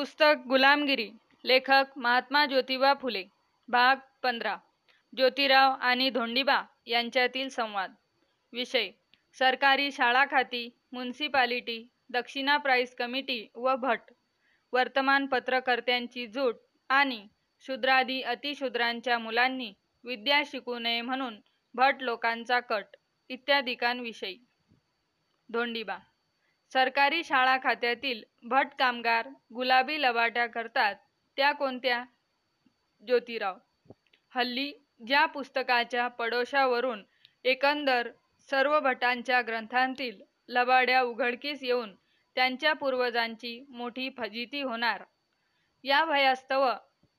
पुस्तक गुलामगिरी लेखक महात्मा ज्योतिबा फुले भाग पंधरा ज्योतिराव आणि धोंडीबा यांच्यातील संवाद विषय सरकारी शाळा खाती म्युन्सिपालिटी दक्षिणा प्राईस कमिटी व भट वर्तमानपत्रकर्त्यांची जूट आणि शूद्रादी अतिशूद्रांच्या मुलांनी विद्या शिकू नये म्हणून भट लोकांचा कट इत्यादिकांविषयी धोंडीबा सरकारी शाळा खात्यातील भट कामगार गुलाबी लबाट्या करतात त्या कोणत्या ज्योतिराव हल्ली ज्या पुस्तकाच्या पडोशावरून एकंदर सर्व भटांच्या ग्रंथांतील लबाड्या उघडकीस येऊन त्यांच्या पूर्वजांची मोठी फजिती होणार या भयास्तव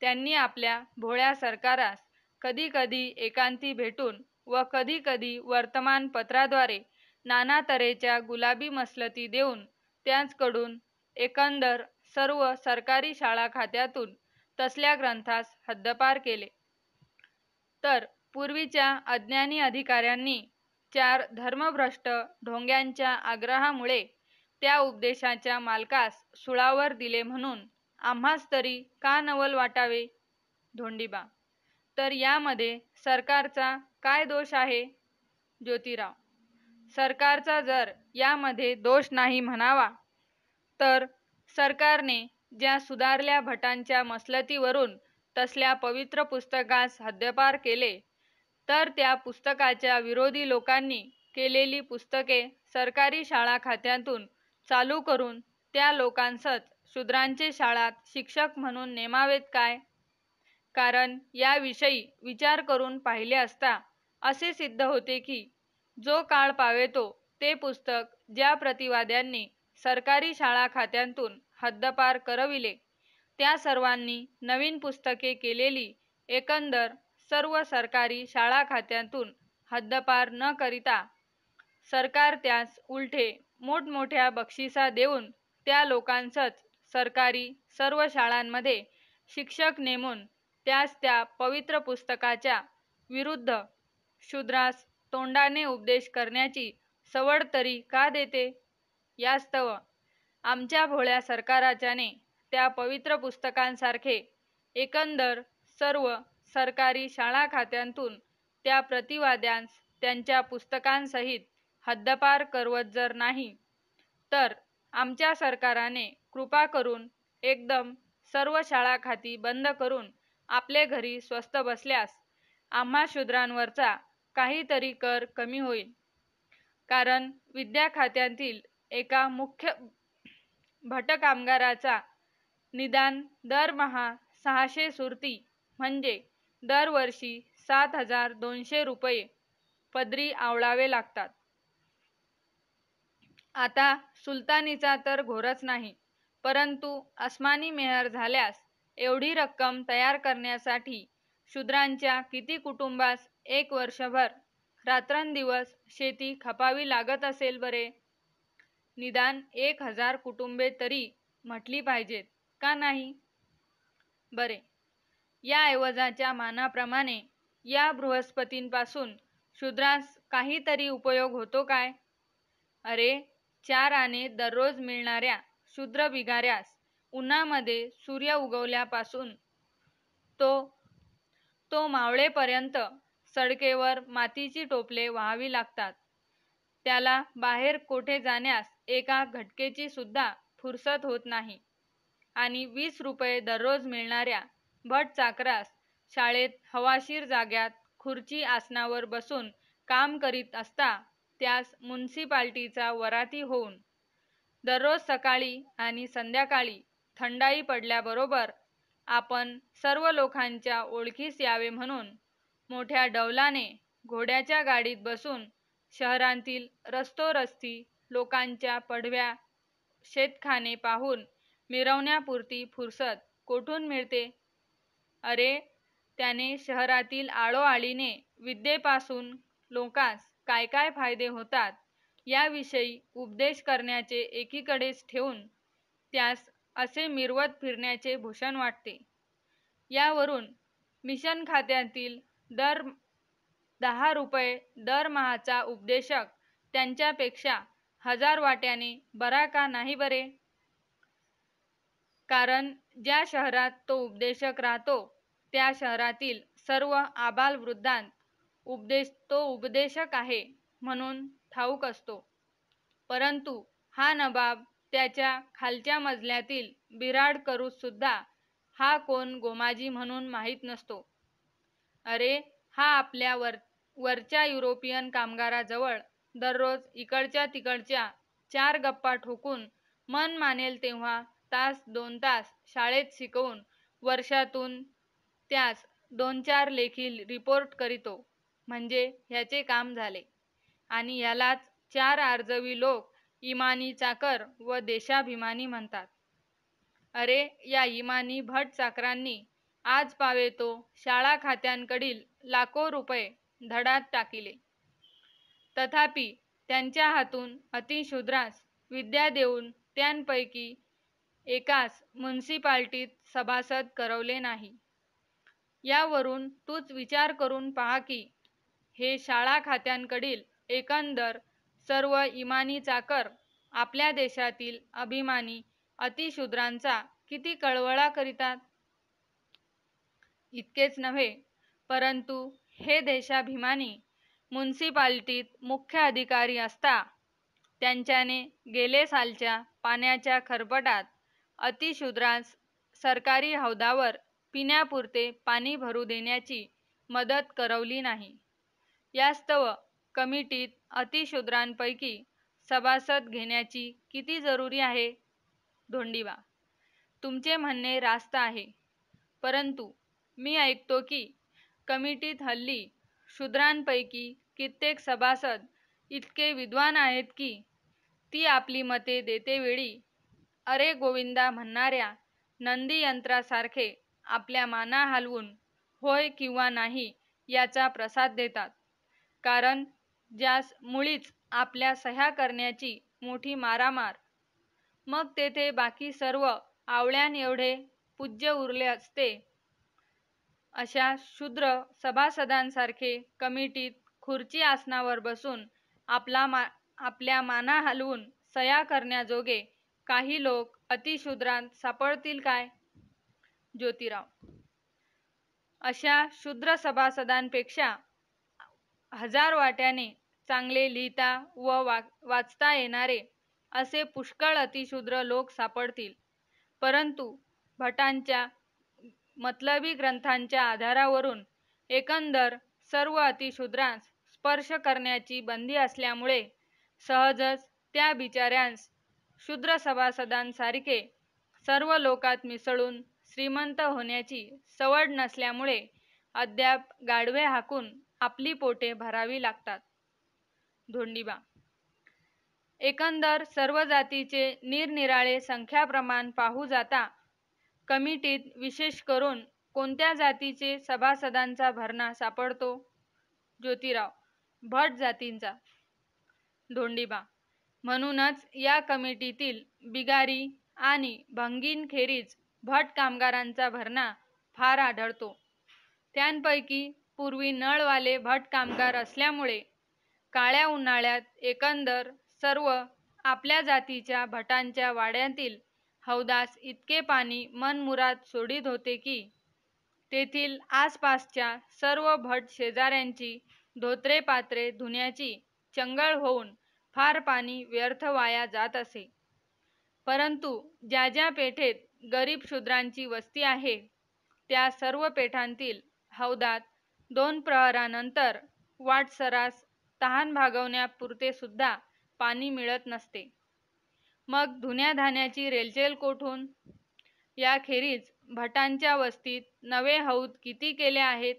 त्यांनी आपल्या भोळ्या सरकारास कधीकधी एकांती भेटून व कधीकधी वर्तमानपत्राद्वारे नाना तऱ्हेच्या गुलाबी मसलती देऊन त्यांचकडून एकंदर सर्व सरकारी शाळा खात्यातून तसल्या ग्रंथास हद्दपार केले तर पूर्वीच्या अज्ञानी अधिकाऱ्यांनी चार धर्मभ्रष्ट ढोंग्यांच्या आग्रहामुळे त्या उपदेशाच्या मालकास सुळावर दिले म्हणून आम्हास तरी का नवल वाटावे धोंडीबा तर यामध्ये सरकारचा काय दोष आहे ज्योतिराव सरकारचा जर यामध्ये दोष नाही म्हणावा तर सरकारने ज्या सुधारल्या भटांच्या मसलतीवरून तसल्या पवित्र पुस्तकास हद्यपार केले तर त्या पुस्तकाच्या विरोधी लोकांनी केलेली पुस्तके सरकारी शाळा खात्यातून चालू करून त्या लोकांसच शूद्रांचे शाळात शिक्षक म्हणून नेमावेत काय कारण याविषयी विचार करून पाहिले असता असे सिद्ध होते की जो काळ पावेतो ते पुस्तक ज्या प्रतिवाद्यांनी सरकारी शाळा खात्यांतून हद्दपार करविले त्या सर्वांनी नवीन पुस्तके केलेली एकंदर सर्व सरकारी शाळा खात्यांतून हद्दपार न करिता सरकार त्यास उलटे मोठमोठ्या बक्षिसा देऊन त्या लोकांचंच सरकारी सर्व शाळांमध्ये शिक्षक नेमून त्यास त्या पवित्र पुस्तकाच्या विरुद्ध शूद्रास तोंडाने उपदेश करण्याची सवड तरी का देते यास्तव आमच्या भोळ्या सरकाराच्याने त्या पवित्र पुस्तकांसारखे एकंदर सर्व सरकारी शाळा खात्यांतून त्या प्रतिवाद्यांस त्यांच्या पुस्तकांसहित हद्दपार करवत जर नाही तर आमच्या सरकाराने कृपा करून एकदम सर्व शाळा खाती बंद करून आपले घरी स्वस्त बसल्यास आम्हा शूद्रांवरचा काहीतरी कर कमी होईल कारण विद्या खात्यातील एका मुख्य भट कामगाराचा निदान दरमहा सहाशे सुरती म्हणजे दरवर्षी सात हजार दोनशे रुपये पदरी आवळावे लागतात आता सुलतानीचा तर घोरच नाही परंतु अस्मानी मेहर झाल्यास एवढी रक्कम तयार करण्यासाठी शूद्रांच्या किती कुटुंबास एक वर्षभर रात्रंदिवस शेती खपावी लागत असेल बरे निदान एक हजार कुटुंबे तरी म्हटली पाहिजेत का नाही बरे या ऐवजाच्या मानाप्रमाणे या बृहस्पतींपासून शूद्रास काहीतरी उपयोग होतो काय अरे चार आणि दररोज मिळणाऱ्या शूद्र बिगाऱ्यास उन्हामध्ये सूर्य उगवल्यापासून तो तो मावळेपर्यंत सडकेवर मातीची टोपले व्हावी लागतात त्याला बाहेर कोठे जाण्यास एका घटकेची सुद्धा फुरसत होत नाही आणि वीस रुपये दररोज मिळणाऱ्या भट चाकरास शाळेत हवाशीर जाग्यात खुर्ची आसनावर बसून काम करीत असता त्यास म्युन्सिपाल्टीचा वराती होऊन दररोज सकाळी आणि संध्याकाळी थंडाई पडल्याबरोबर आपण सर्व लोकांच्या ओळखीस यावे म्हणून मोठ्या डौलाने घोड्याच्या गाडीत बसून शहरांतील रस्तोरस्ती लोकांच्या पडव्या शेतखाने पाहून मिरवण्यापुरती फुरसत कोठून मिळते अरे त्याने शहरातील आळोआळीने विद्येपासून लोकांस काय काय फायदे होतात याविषयी उपदेश करण्याचे एकीकडेच ठेवून त्यास असे मिरवत फिरण्याचे भूषण वाटते यावरून मिशन खात्यातील दर दहा रुपये दरमहाचा उपदेशक त्यांच्यापेक्षा हजार वाट्याने बरा का नाही बरे कारण ज्या शहरात तो उपदेशक राहतो त्या शहरातील सर्व आबाल उपदेश तो उपदेशक आहे म्हणून ठाऊक असतो परंतु हा नबाब त्याच्या खालच्या मजल्यातील बिराड करू हा कोण गोमाजी म्हणून माहीत नसतो अरे हा आपल्या वर वरच्या युरोपियन कामगाराजवळ दररोज इकडच्या तिकडच्या चार गप्पा ठोकून मन मानेल तेव्हा तास दोन तास शाळेत शिकवून वर्षातून त्यास दोन चार लेखी रिपोर्ट करीतो म्हणजे ह्याचे काम झाले आणि यालाच चार आर्जवी लोक इमानी चाकर व देशाभिमानी म्हणतात अरे या इमानी भट चाकरांनी आज पावे तो शाळा खात्यांकडील लाखो रुपये धडात टाकिले तथापि त्यांच्या हातून अतिशूद्रास विद्या देऊन त्यांपैकी एकास म्युन्सिपाल्टीत सभासद करवले नाही यावरून तूच विचार करून पहा की हे शाळा खात्यांकडील एकंदर सर्व इमानी चाकर आपल्या देशातील अभिमानी अतिशूद्रांचा किती कळवळा करीतात इतकेच नव्हे परंतु हे देशाभिमानी म्युन्सिपाल्टीत मुख्य अधिकारी असता त्यांच्याने गेले सालच्या पाण्याच्या खरपटात अतिशुद्रास सरकारी हौदावर पिण्यापुरते पाणी भरू देण्याची मदत करवली नाही यास्तव कमिटीत अतिशुद्रांपैकी सभासद घेण्याची किती जरुरी आहे धोंडीबा तुमचे म्हणणे रास्त आहे परंतु मी ऐकतो की कमिटीत हल्ली शूद्रांपैकी कित्येक सभासद इतके विद्वान आहेत की ती आपली मते देतेवेळी अरे गोविंदा म्हणणाऱ्या यंत्रासारखे आपल्या माना हलवून होय किंवा नाही याचा प्रसाद देतात कारण ज्यास मुळीच आपल्या सह्या करण्याची मोठी मारामार मग तेथे बाकी सर्व आवळ्यान एवढे पूज्य उरले असते अशा शूद्र सभासदांसारखे कमिटीत खुर्ची आसनावर बसून आपला मा आपल्या माना हलवून सया करण्याजोगे काही लोक अतिशूद्रांत सापडतील काय ज्योतिराव अशा शूद्र सभासदांपेक्षा हजार वाट्याने चांगले लिहिता व वा वाचता येणारे असे पुष्कळ अतिशूद्र लोक सापडतील परंतु भटांच्या मतलबी ग्रंथांच्या आधारावरून एकंदर सर्व अतिशूद्रांस स्पर्श करण्याची बंदी असल्यामुळे सहजच त्या बिचाऱ्यांस शूद्र सभासदांसारखे सर्व लोकात मिसळून श्रीमंत होण्याची सवड नसल्यामुळे अद्याप गाडवे हाकून आपली पोटे भरावी लागतात धोंडीबा एकंदर सर्व जातीचे निरनिराळे संख्याप्रमाण पाहू जाता कमिटीत विशेष करून कोणत्या जातीचे सभासदांचा भरणा सापडतो ज्योतिराव भट जातींचा धोंडीबा म्हणूनच या कमिटीतील बिगारी आणि भंगीनखेरीज भट कामगारांचा भरणा फार आढळतो त्यांपैकी पूर्वी नळवाले भट कामगार असल्यामुळे काळ्या उन्हाळ्यात एकंदर सर्व आपल्या जातीच्या भटांच्या वाड्यातील हौदास इतके पाणी मनमुराद सोडीत होते की तेथील आसपासच्या सर्व भट शेजाऱ्यांची धोत्रे पात्रे धुण्याची चंगळ होऊन फार पाणी व्यर्थ वाया जात असे परंतु ज्या ज्या पेठेत गरीब शूद्रांची वस्ती आहे त्या सर्व पेठांतील हौदात दोन प्रहरानंतर वाटसरास तहान भागवण्यापुरते सुद्धा पाणी मिळत नसते मग धान्याची रेलचेल कोठून याखेरीज भटांच्या वस्तीत नवे हौद किती केले आहेत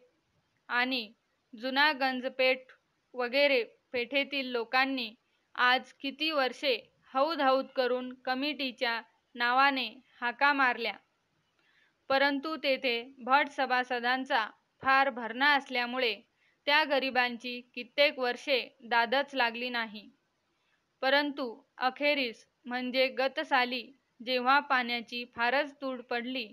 आणि जुना गंजपेठ वगैरे पेठेतील लोकांनी आज किती वर्षे हौद हौद करून कमिटीच्या नावाने हाका मारल्या परंतु तेथे भट सभासदांचा फार भरणा असल्यामुळे त्या गरिबांची कित्येक वर्षे दादच लागली नाही परंतु अखेरीस म्हणजे गत साली जेव्हा पाण्याची फारच तूड पडली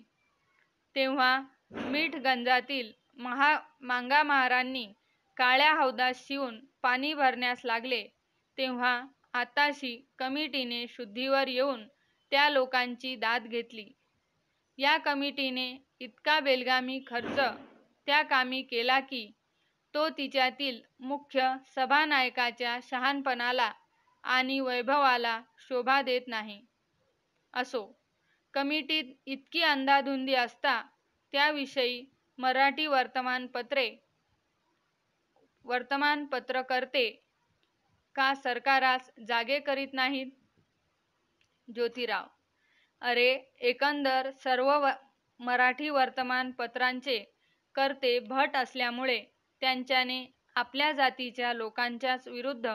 तेव्हा मिठगंजातील महा मांगामहारांनी काळ्या हौदात शिवून पाणी भरण्यास लागले तेव्हा आताशी कमिटीने शुद्धीवर येऊन त्या लोकांची दाद घेतली या कमिटीने इतका बेलगामी खर्च त्या कामी केला की तो तिच्यातील मुख्य सभानायकाच्या शहाणपणाला आणि वैभवाला शोभा देत नाही असो कमिटीत इतकी अंधाधुंदी असता त्याविषयी मराठी वर्तमानपत्रे करते का सरकारास जागे करीत नाहीत ज्योतिराव अरे एकंदर सर्व मराठी वर्तमानपत्रांचे करते भट असल्यामुळे त्यांच्याने आपल्या जातीच्या लोकांच्याच विरुद्ध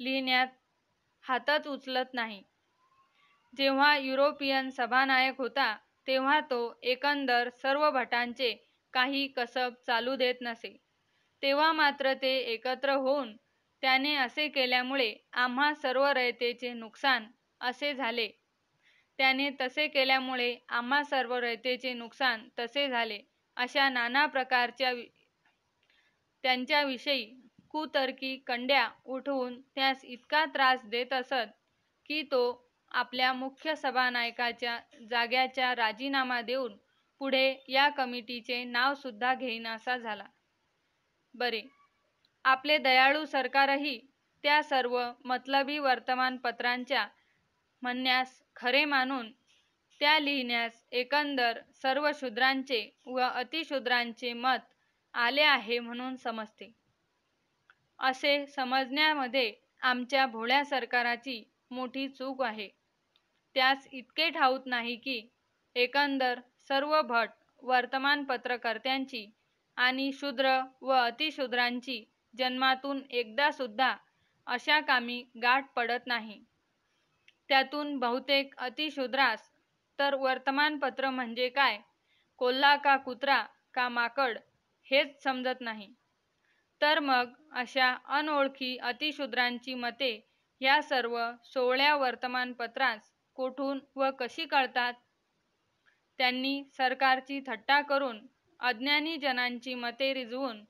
लिहिण्यात हातात उचलत नाही जेव्हा युरोपियन सभानायक होता तेव्हा तो एकंदर सर्व भटांचे काही कसब चालू देत नसे तेव्हा मात्र ते एकत्र होऊन त्याने असे केल्यामुळे आम्हा सर्व रयतेचे नुकसान असे झाले त्याने तसे केल्यामुळे आम्हा सर्व रयतेचे नुकसान तसे झाले अशा नाना प्रकारच्या त्यांच्याविषयी कुतर्की कंड्या उठवून त्यास इतका त्रास देत असत की तो आपल्या मुख्य सभानायकाच्या जाग्याचा राजीनामा देऊन पुढे या कमिटीचे नावसुद्धा घेईनासा झाला बरे आपले दयाळू सरकारही त्या सर्व मतलबी वर्तमानपत्रांच्या म्हणण्यास खरे मानून त्या लिहिण्यास एकंदर सर्व शूद्रांचे व अतिशूद्रांचे मत आले आहे म्हणून समजते असे समजण्यामध्ये आमच्या भोळ्या सरकाराची मोठी चूक आहे त्यास इतके ठाऊत नाही की एकंदर सर्व भट वर्तमानपत्रकर्त्यांची आणि शूद्र व अतिशूद्रांची जन्मातून एकदा सुद्धा अशा कामी गाठ पडत नाही त्यातून बहुतेक अतिशूद्रास तर वर्तमानपत्र म्हणजे काय कोल्हा का कुत्रा का माकड हेच समजत नाही तर मग अशा अनोळखी अतिशूद्रांची मते या सर्व सोहळ्या वर्तमानपत्रास कोठून व कशी कळतात त्यांनी सरकारची थट्टा करून अज्ञानी जनांची मते रिजवून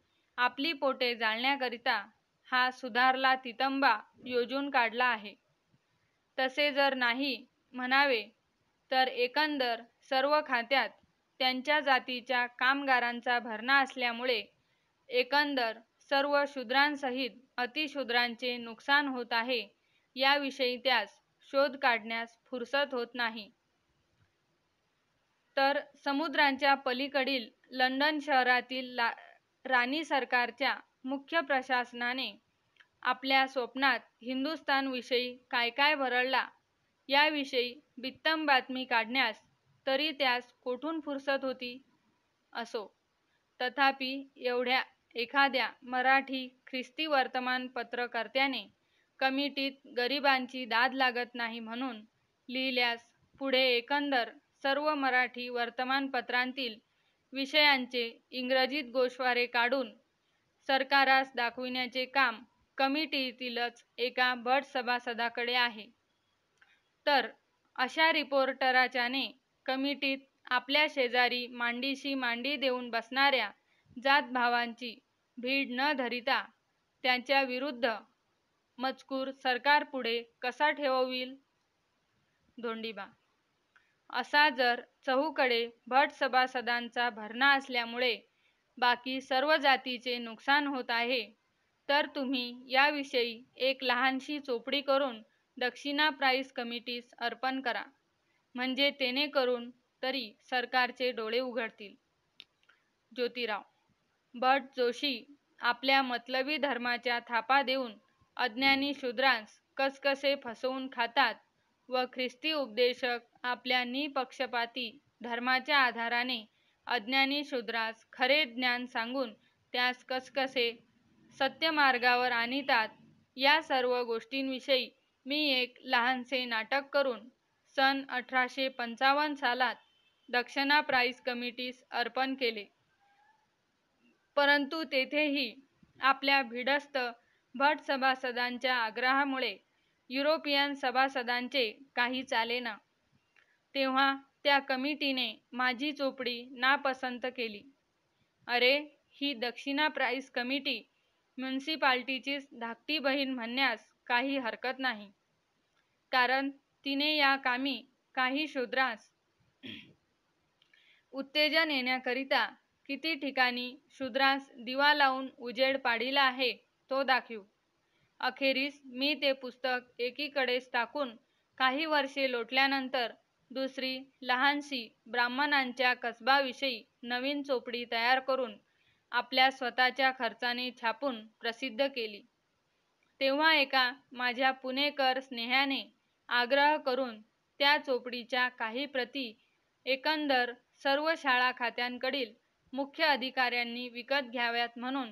आपली पोटे जाळण्याकरिता हा सुधारला तितंबा योजून काढला आहे तसे जर नाही म्हणावे तर एकंदर सर्व खात्यात त्यांच्या जातीच्या कामगारांचा भरणा असल्यामुळे एकंदर सर्व शूद्रांसहित अतिशूद्रांचे नुकसान होत आहे याविषयी त्यास शोध काढण्यास फुरसत होत नाही तर समुद्रांच्या पलीकडील लंडन शहरातील राणी सरकारच्या मुख्य प्रशासनाने आपल्या स्वप्नात हिंदुस्थानविषयी काय काय भरळला याविषयी बित्तम बातमी काढण्यास तरी त्यास कोठून फुरसत होती असो तथापि एवढ्या एखाद्या मराठी ख्रिस्ती वर्तमानपत्रकर्त्याने कमिटीत गरिबांची दाद लागत नाही म्हणून लिहिल्यास पुढे एकंदर सर्व मराठी वर्तमानपत्रांतील विषयांचे इंग्रजीत गोषवारे काढून सरकारास दाखविण्याचे काम कमिटीतीलच एका भट सभासदाकडे आहे तर अशा रिपोर्टराच्याने कमिटीत आपल्या शेजारी मांडीशी मांडी देऊन बसणाऱ्या जातभावांची भीड न धरिता त्यांच्या विरुद्ध मजकूर सरकारपुढे कसा ठेवविल धोंडीबा असा जर चहूकडे भट सभासदांचा भरणा असल्यामुळे बाकी सर्व जातीचे नुकसान होत आहे तर तुम्ही याविषयी एक लहानशी चोपडी करून दक्षिणा प्राईस कमिटीस अर्पण करा म्हणजे तेने करून तरी सरकारचे डोळे उघडतील ज्योतिराव भट जोशी आपल्या मतलबी धर्माच्या थापा देऊन अज्ञानी शूद्रांस कसकसे फसवून खातात व ख्रिस्ती उपदेशक आपल्या निपक्षपाती धर्माच्या आधाराने अज्ञानी शूद्रास खरे ज्ञान सांगून त्यास कसकसे सत्यमार्गावर आणतात या सर्व गोष्टींविषयी मी एक लहानसे नाटक करून सन अठराशे पंचावन्न सालात दक्षिणा प्राईज कमिटीस अर्पण केले परंतु तेथेही आपल्या भिडस्त भट सभासदांच्या आग्रहामुळे युरोपियन सभासदांचे काही चाले ना, तेव्हा त्या कमिटीने माझी चोपडी नापसंत केली अरे ही दक्षिणा प्राईस कमिटी म्युन्सिपाल्टीचीच धाकटी बहीण म्हणण्यास काही हरकत नाही कारण तिने या कामी काही शूद्रास उत्तेजन येण्याकरिता किती ठिकाणी शूद्रांस दिवा लावून उजेड पाडीला आहे तो दाखीव अखेरीस मी ते पुस्तक एकीकडेच टाकून काही वर्षे लोटल्यानंतर दुसरी लहानशी ब्राह्मणांच्या कसबाविषयी नवीन चोपडी तयार करून आपल्या स्वतःच्या खर्चाने छापून प्रसिद्ध केली तेव्हा एका माझ्या पुणेकर स्नेहाने आग्रह करून त्या चोपडीच्या काही प्रती एकंदर सर्व शाळा खात्यांकडील मुख्य अधिकाऱ्यांनी विकत घ्याव्यात म्हणून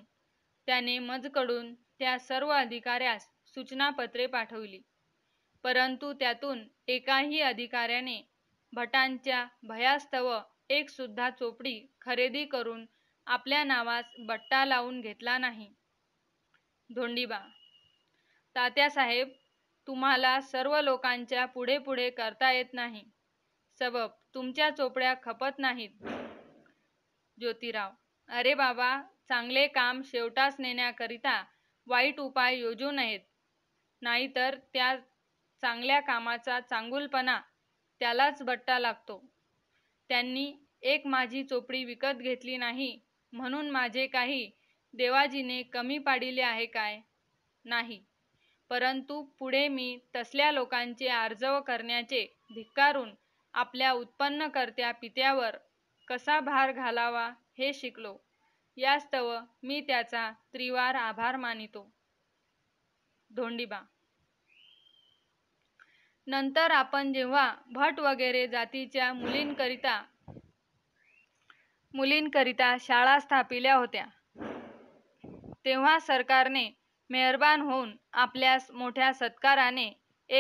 त्याने मजकडून त्या सर्व अधिकाऱ्यास सूचनापत्रे पाठवली परंतु त्यातून एकाही अधिकाऱ्याने भटांच्या भयास्तव एक सुद्धा चोपडी खरेदी करून आपल्या नावास बट्टा लावून घेतला नाही धोंडीबा तात्यासाहेब तुम्हाला सर्व लोकांच्या पुढे पुढे करता येत नाही सबब तुमच्या चोपड्या खपत नाहीत ज्योतिराव अरे बाबा चांगले काम शेवटास नेण्याकरिता वाईट उपाय योजू नयेत नाहीतर त्या चांगल्या कामाचा चांगुलपणा त्यालाच बट्टा लागतो त्यांनी एक माझी चोपडी विकत घेतली नाही म्हणून माझे काही देवाजीने कमी पाडिले आहे काय नाही परंतु पुढे मी तसल्या लोकांचे आर्जव करण्याचे धिक्कारून आपल्या उत्पन्नकर्त्या पित्यावर कसा भार घालावा हे शिकलो यास्तव मी त्याचा त्रिवार आभार मानितो धोंडीबा नंतर आपण जेव्हा भट वगैरे जातीच्या मुलींकरिता मुलींकरिता शाळा स्थापिल्या होत्या तेव्हा सरकारने मेहरबान होऊन आपल्यास मोठ्या सत्काराने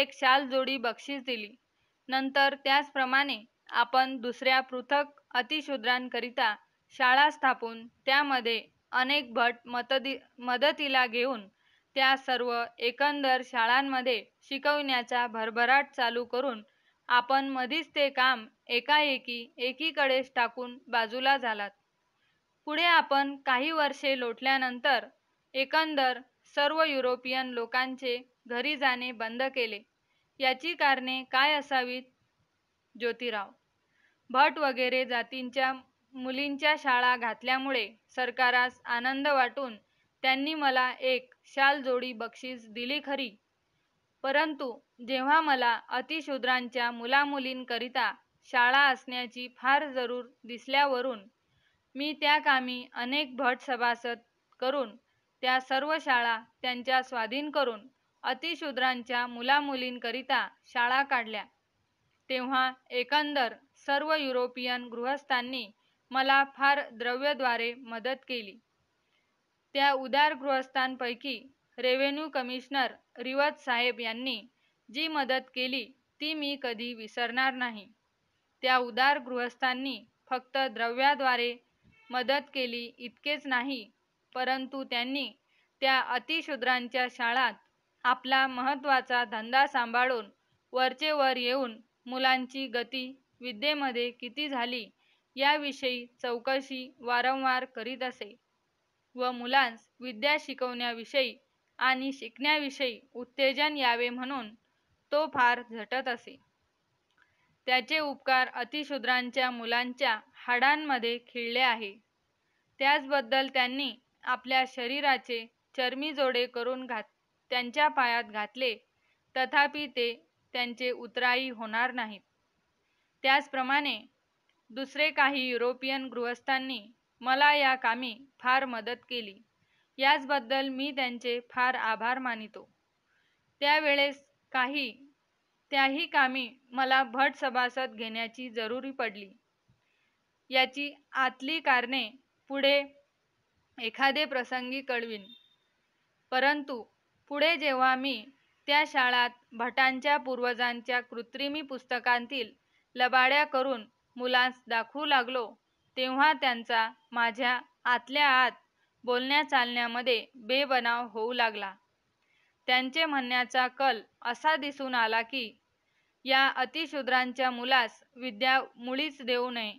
एक शाल जोडी बक्षीस दिली नंतर त्याचप्रमाणे आपण दुसऱ्या पृथक अतिशूद्रांकरिता शाळा स्थापून त्यामध्ये अनेक भट मतदि मदतीला घेऊन त्या सर्व एकंदर शाळांमध्ये शिकविण्याचा भरभराट चालू करून आपण मधीच ते काम एकाएकी एकीकडेच टाकून बाजूला झालात पुढे आपण काही वर्षे लोटल्यानंतर एकंदर सर्व युरोपियन लोकांचे घरी जाणे बंद केले याची कारणे काय असावीत ज्योतिराव भट वगैरे जातींच्या मुलींच्या शाळा घातल्यामुळे सरकारास आनंद वाटून त्यांनी मला एक शालजोडी बक्षीस दिली खरी परंतु जेव्हा मला अतिशूद्रांच्या मुलामुलींकरिता शाळा असण्याची फार जरूर दिसल्यावरून मी त्या कामी अनेक भट सभासद करून त्या सर्व शाळा त्यांच्या स्वाधीन करून अतिशूद्रांच्या मुलामुलींकरिता शाळा काढल्या तेव्हा एकंदर सर्व युरोपियन गृहस्थांनी मला फार द्रव्यद्वारे मदत केली त्या उदार गृहस्थांपैकी रेव्हेन्यू कमिशनर रिवत साहेब यांनी जी मदत केली ती मी कधी विसरणार नाही त्या उदार गृहस्थांनी फक्त द्रव्याद्वारे मदत केली इतकेच नाही परंतु त्यांनी त्या अतिशूद्रांच्या शाळात आपला महत्त्वाचा धंदा सांभाळून वरचेवर येऊन मुलांची गती विद्येमध्ये किती झाली याविषयी चौकशी वारंवार करीत असे व मुलांस विद्या शिकवण्याविषयी आणि शिकण्याविषयी उत्तेजन यावे म्हणून तो फार झटत असे त्याचे उपकार अतिशूद्रांच्या मुलांच्या हाडांमध्ये खिळले आहे त्याचबद्दल त्यांनी आपल्या शरीराचे चर्मी जोडे करून घात त्यांच्या पायात घातले तथापि ते त्यांचे उतराई होणार नाहीत त्याचप्रमाणे दुसरे काही युरोपियन गृहस्थांनी मला या कामी फार मदत केली याचबद्दल मी त्यांचे फार आभार मानितो त्यावेळेस काही त्याही कामी मला भट सभासद घेण्याची जरुरी पडली याची आतली कारणे पुढे एखादे प्रसंगी कळवीन परंतु पुढे जेव्हा मी त्या शाळात भटांच्या पूर्वजांच्या कृत्रिमी पुस्तकांतील लबाड्या करून मुलांस दाखवू लागलो तेव्हा त्यांचा माझ्या आतल्या आत बोलण्या चालण्यामध्ये बेबनाव होऊ लागला त्यांचे म्हणण्याचा कल असा दिसून आला की या अतिशूद्रांच्या मुलास विद्या मुळीच देऊ नये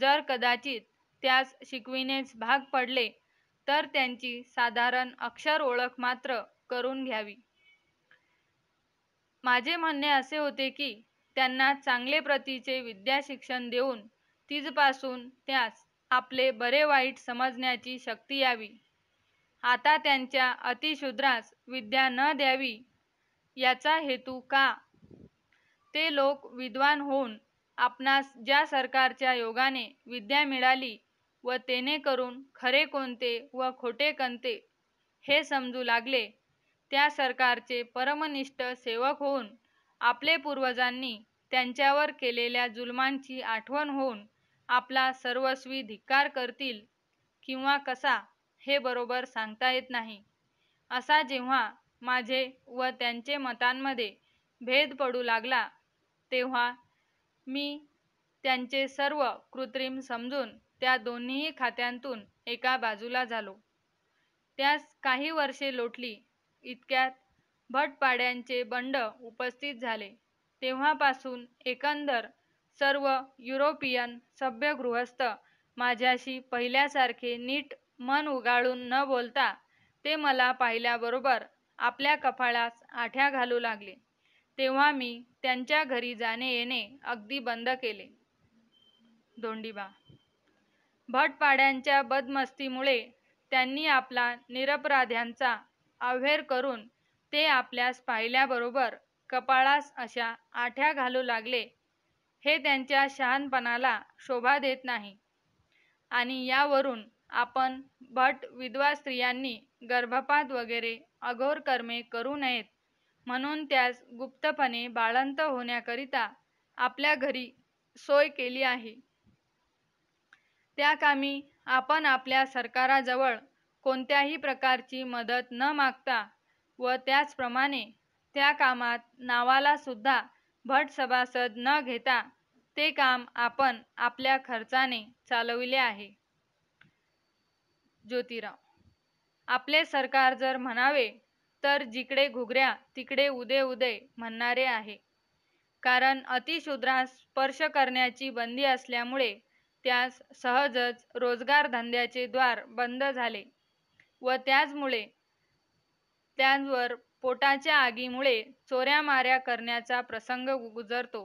जर कदाचित त्यास शिकविणेच भाग पडले तर त्यांची साधारण अक्षर ओळख मात्र करून घ्यावी माझे म्हणणे असे होते की त्यांना चांगले प्रतीचे विद्याशिक्षण देऊन तिजपासून त्यास आपले बरे वाईट समजण्याची शक्ती यावी आता त्यांच्या अतिशूद्रास विद्या न द्यावी याचा हेतू का ते लोक विद्वान होऊन आपणास ज्या सरकारच्या योगाने विद्या मिळाली व तेने करून खरे कोणते व खोटे कोणते हे समजू लागले त्या सरकारचे परमनिष्ठ सेवक होऊन आपले पूर्वजांनी त्यांच्यावर केलेल्या जुलमांची आठवण होऊन आपला सर्वस्वी धिक्कार करतील किंवा कसा हे बरोबर सांगता येत नाही असा जेव्हा माझे व त्यांचे मतांमध्ये भेद पडू लागला तेव्हा मी त्यांचे सर्व कृत्रिम समजून त्या दोन्ही खात्यांतून एका बाजूला झालो त्यास काही वर्षे लोटली इतक्यात भटपाड्यांचे बंड उपस्थित झाले तेव्हापासून एकंदर सर्व युरोपियन सभ्य गृहस्थ माझ्याशी पहिल्यासारखे नीट मन उगाळून न बोलता ते मला पाहिल्याबरोबर आपल्या कपाळास आठ्या घालू लागले तेव्हा मी त्यांच्या घरी जाणे येणे अगदी बंद केले दोंडीबा भटपाड्यांच्या बदमस्तीमुळे त्यांनी आपला निरपराध्यांचा अव्हेर करून ते आपल्यास पाहिल्याबरोबर कपाळास अशा आठ्या घालू लागले हे त्यांच्या शहाणपणाला शोभा देत नाही आणि यावरून आपण भट विधवा स्त्रियांनी गर्भपात वगैरे अघोर कर्मे करू नयेत म्हणून त्यास गुप्तपणे बाळंत होण्याकरिता आपल्या घरी सोय केली आहे त्या कामी आपण आपल्या सरकाराजवळ कोणत्याही प्रकारची मदत न मागता व त्याचप्रमाणे त्या कामात नावाला सुद्धा भट सभासद न घेता ते काम आपण आपल्या खर्चाने चालविले आहे ज्योतिराव आपले सरकार जर म्हणावे तर जिकडे घुगऱ्या तिकडे उदे उदे म्हणणारे आहे कारण अतिशूद्रास स्पर्श करण्याची बंदी असल्यामुळे त्यास सहजच रोजगार धंद्याचे द्वार बंद झाले व त्याचमुळे त्यांवर पोटाच्या आगीमुळे चोऱ्यामाऱ्या करण्याचा प्रसंग गुजरतो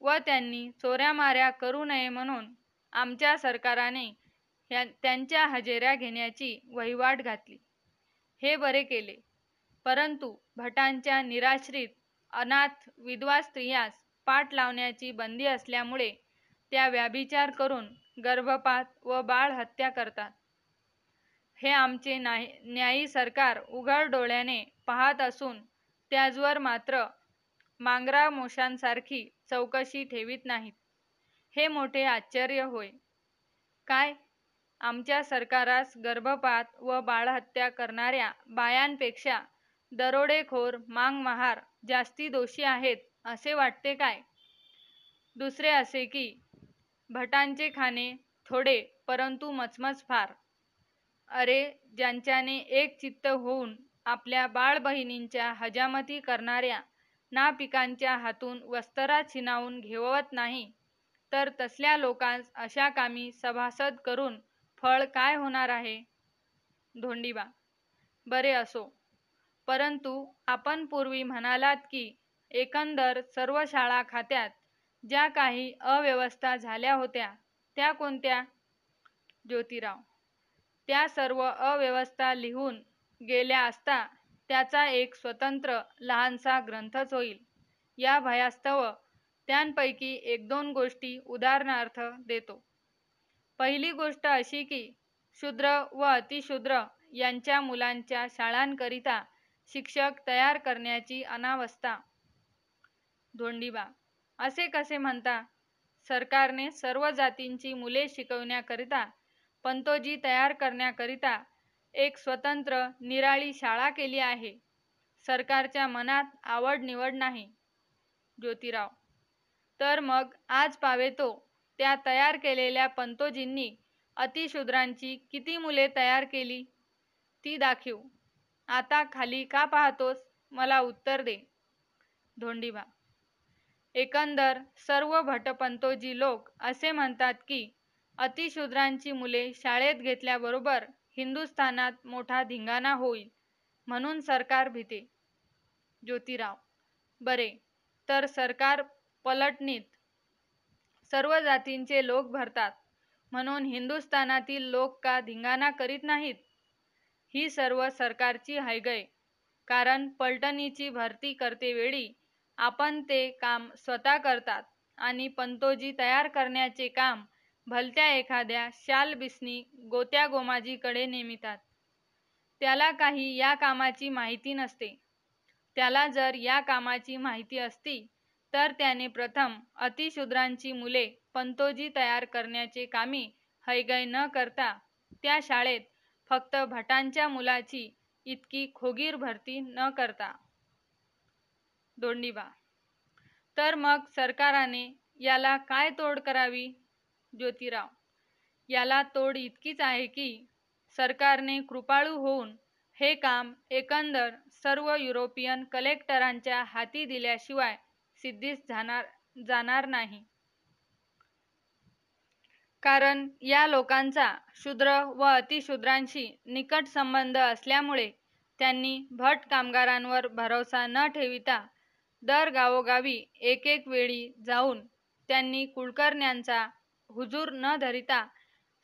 व त्यांनी चोऱ्यामाऱ्या करू नये म्हणून आमच्या सरकाराने ह्या त्यांच्या हजेऱ्या घेण्याची वहिवाट घातली हे बरे केले परंतु भटांच्या निराश्रित अनाथ विधवा स्त्रियास पाठ लावण्याची बंदी असल्यामुळे त्या व्याभिचार करून गर्भपात व बाळ हत्या करतात हे आमचे न्यायी सरकार उघड डोळ्याने पाहत असून त्याचवर मात्र मांगरा मोशांसारखी चौकशी ठेवीत नाहीत हे मोठे आश्चर्य होय काय आमच्या सरकारास गर्भपात व बाळहत्या करणाऱ्या बायांपेक्षा दरोडेखोर मांगमहार जास्ती दोषी आहेत असे वाटते काय दुसरे असे की भटांचे खाणे थोडे परंतु मचमच फार अरे ज्यांच्याने एक चित्त होऊन आपल्या बाळ बहिणींच्या हजामती करणाऱ्या नापिकांच्या हातून वस्त्रा छिनावून घेवत नाही तर तसल्या लोकांस अशा कामी सभासद करून फळ काय होणार आहे धोंडीबा बरे असो परंतु आपण पूर्वी म्हणालात की एकंदर सर्व शाळा खात्यात ज्या काही अव्यवस्था झाल्या होत्या त्या कोणत्या ज्योतिराव त्या सर्व अव्यवस्था लिहून गेल्या असता त्याचा एक स्वतंत्र लहानसा ग्रंथच होईल या भयास्तव त्यांपैकी एक दोन गोष्टी उदाहरणार्थ देतो पहिली गोष्ट अशी की शूद्र व अतिशूद्र यांच्या मुलांच्या शाळांकरिता शिक्षक तयार करण्याची अनावस्था धोंडीबा असे कसे म्हणता सरकारने सर्व जातींची मुले शिकवण्याकरिता पंतोजी तयार करण्याकरिता एक स्वतंत्र निराळी शाळा केली आहे सरकारच्या मनात आवड निवड नाही ज्योतिराव तर मग आज पावेतो त्या तयार केलेल्या पंतोजींनी अतिशूद्रांची किती मुले तयार केली ती दाखीव आता खाली का पाहतोस मला उत्तर दे धोंडीबा एकंदर सर्व भटपंतोजी लोक असे म्हणतात की अतिशूद्रांची मुले शाळेत घेतल्याबरोबर हिंदुस्थानात मोठा धिंगाणा होईल म्हणून सरकार भीते ज्योतिराव बरे तर सरकार पलटणीत सर्व जातींचे लोक भरतात म्हणून हिंदुस्थानातील लोक का धिंगाणा करीत नाहीत ही सर्व सरकारची हायगय कारण पलटणीची भरती करतेवेळी आपण ते काम स्वतः करतात आणि पंतोजी तयार करण्याचे काम भलत्या एखाद्या शालबिसनी गोत्या गोमाजीकडे नेमितात त्याला काही या कामाची माहिती नसते त्याला जर या कामाची माहिती असती तर त्याने प्रथम अतिशूद्रांची मुले पंतोजी तयार करण्याचे कामी हयगय न करता त्या शाळेत फक्त भटांच्या मुलाची इतकी खोगीर भरती न करता दोंडीबा तर मग सरकाराने याला काय तोड करावी ज्योतिराव याला तोड इतकीच आहे की सरकारने कृपाळू होऊन हे काम एकंदर सर्व युरोपियन कलेक्टरांच्या हाती दिल्याशिवाय सिद्धीस जाणार जाणार नाही कारण या लोकांचा शूद्र व अतिशूद्रांशी निकट संबंध असल्यामुळे त्यांनी भट कामगारांवर भरोसा न ठेविता दर गावोगावी एक एक वेळी जाऊन त्यांनी कुलकर्ण्यांचा हुजूर न धरिता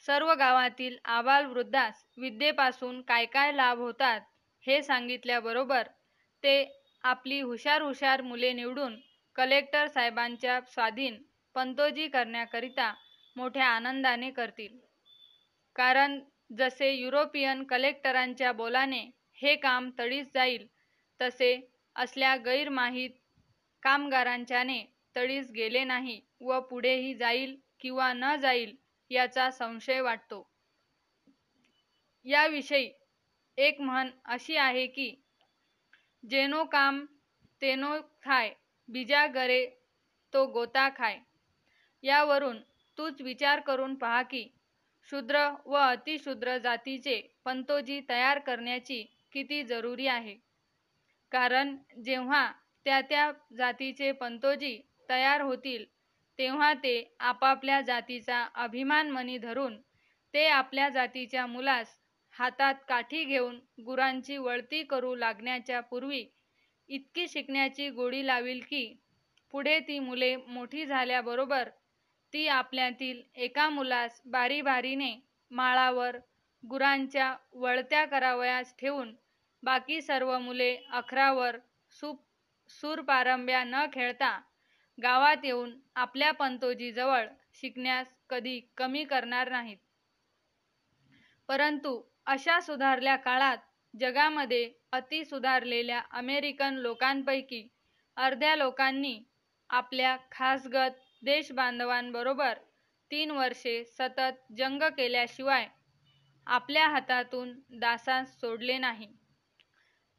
सर्व गावातील आबाल वृद्धास विद्येपासून काय काय लाभ होतात हे सांगितल्याबरोबर ते आपली हुशार हुशार मुले निवडून कलेक्टर साहेबांच्या स्वाधीन पंतोजी करण्याकरिता मोठ्या आनंदाने करतील कारण जसे युरोपियन कलेक्टरांच्या बोलाने हे काम तडीस जाईल तसे असल्या गैरमाहीत कामगारांच्याने तडीस गेले नाही व पुढेही जाईल किंवा न जाईल याचा संशय वाटतो याविषयी एक म्हण अशी आहे की जेनो काम तेनो खाय बीजा गरे तो गोता खाय यावरून तूच विचार करून पहा की शूद्र व अतिशूद्र जातीचे पंतोजी तयार करण्याची किती जरुरी आहे कारण जेव्हा त्या त्या जातीचे पंतोजी तयार होतील तेव्हा ते आपापल्या जातीचा अभिमान मनी धरून ते आपल्या जातीच्या मुलास हातात काठी घेऊन गुरांची वळती करू लागण्याच्या पूर्वी इतकी शिकण्याची गोडी लावील की पुढे ती मुले मोठी झाल्याबरोबर ती आपल्यातील एका मुलास बारी बारीने माळावर गुरांच्या वळत्या करावयास ठेवून बाकी सर्व मुले अखरावर सूप सूरपारंब्या न खेळता गावात येऊन आपल्या पंतोजीजवळ शिकण्यास कधी कमी करणार नाहीत परंतु अशा सुधारल्या काळात जगामध्ये अति सुधारलेल्या अमेरिकन लोकांपैकी अर्ध्या लोकांनी आपल्या खासगत देशबांधवांबरोबर तीन वर्षे सतत जंग केल्याशिवाय आपल्या हातातून दासांस सोडले नाही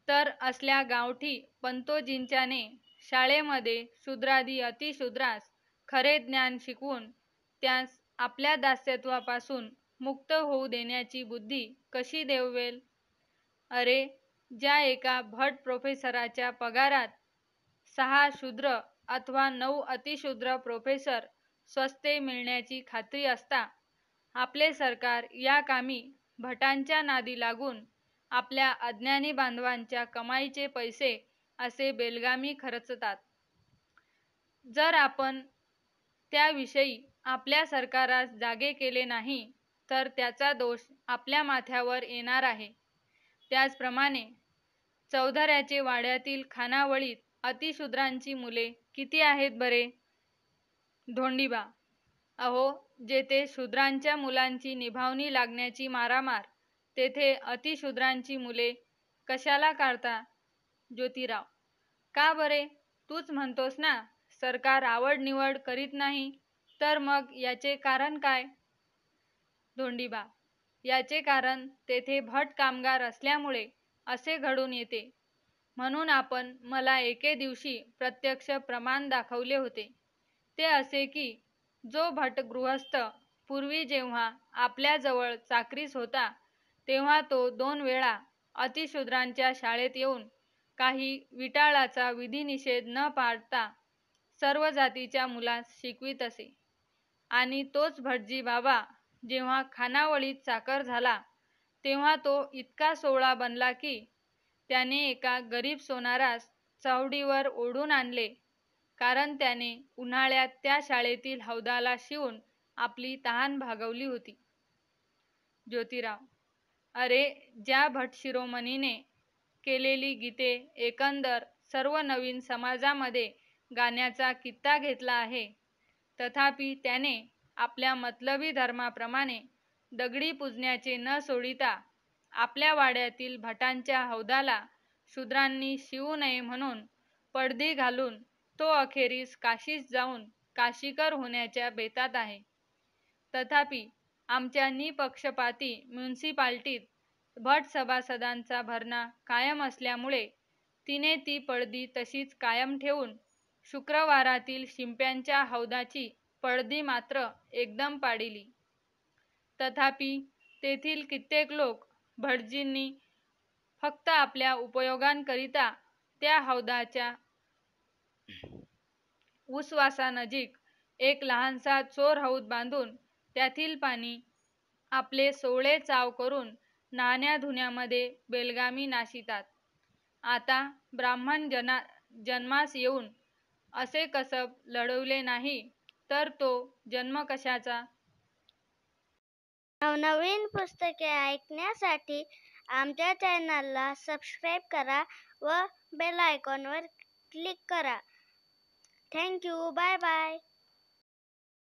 तर असल्या गावठी पंतोजींच्याने शाळेमध्ये शूद्रादी अतिशूद्रास खरे ज्ञान शिकवून त्यास आपल्या दास्यत्वापासून मुक्त होऊ देण्याची बुद्धी कशी देवेल अरे ज्या एका भट प्रोफेसराच्या पगारात सहा शूद्र अथवा नऊ अतिशूद्र प्रोफेसर स्वस्ते मिळण्याची खात्री असता आपले सरकार या कामी भटांच्या नादी लागून आपल्या अज्ञानी बांधवांच्या कमाईचे पैसे असे बेलगामी खर्चतात जर आपण त्याविषयी आपल्या सरकारास जागे केले नाही तर त्याचा दोष आपल्या माथ्यावर येणार आहे त्याचप्रमाणे चौधऱ्याचे वाड्यातील खानावळीत अतिशूद्रांची मुले किती आहेत बरे धोंडीबा अहो जेथे शूद्रांच्या मुलांची निभावणी लागण्याची मारामार तेथे अतिशूद्रांची मुले कशाला काढता ज्योतिराव का बरे तूच म्हणतोस ना सरकार आवड निवड करीत नाही तर मग याचे कारण काय धोंडीबा याचे कारण तेथे भट कामगार असल्यामुळे असे घडून येते म्हणून आपण मला एके दिवशी प्रत्यक्ष प्रमाण दाखवले होते ते असे की जो भट गृहस्थ पूर्वी जेव्हा आपल्याजवळ चाकरीस होता तेव्हा तो दोन वेळा अतिशूद्रांच्या शाळेत येऊन काही विटाळाचा विधिनिषेध न पाळता सर्व जातीच्या मुलास शिकवीत असे आणि तोच भटजी बाबा जेव्हा खानावळीत साखर झाला तेव्हा तो इतका सोहळा बनला की त्याने एका गरीब सोनारास चावडीवर ओढून आणले कारण त्याने उन्हाळ्यात त्या शाळेतील हौदाला शिवून आपली तहान भागवली होती ज्योतिराव अरे ज्या भट शिरोमणीने केलेली गीते एकंदर सर्व नवीन समाजामध्ये गाण्याचा कित्ता घेतला आहे तथापि त्याने आपल्या मतलबी धर्माप्रमाणे दगडी पुजण्याचे न सोडिता आपल्या वाड्यातील भटांच्या हौदाला शूद्रांनी शिवू नये म्हणून पडदी घालून तो अखेरीस काशीस जाऊन काशीकर होण्याच्या बेतात आहे तथापि आमच्या निपक्षपाती म्युन्सिपाल्टीत भट सभासदांचा भरणा कायम असल्यामुळे तिने ती पडदी तशीच कायम ठेवून शुक्रवारातील शिंप्यांच्या हौदाची पडदी मात्र एकदम पाडिली तथापि तेथील कित्येक लोक भटजींनी फक्त आपल्या उपयोगांकरिता त्या हौदाच्या उसवासानजीक एक लहानसा चोर हौद बांधून त्यातील पाणी आपले सोळे चाव करून नाण्या धुण्यामध्ये बेलगामी नाशितात आता ब्राह्मण जना जन्मास येऊन असे कसब लढवले नाही तर तो जन्म कशाचा नवनवीन पुस्तके ऐकण्यासाठी आमच्या चॅनलला सबस्क्राईब करा व बेल आयकॉनवर क्लिक करा थँक्यू बाय बाय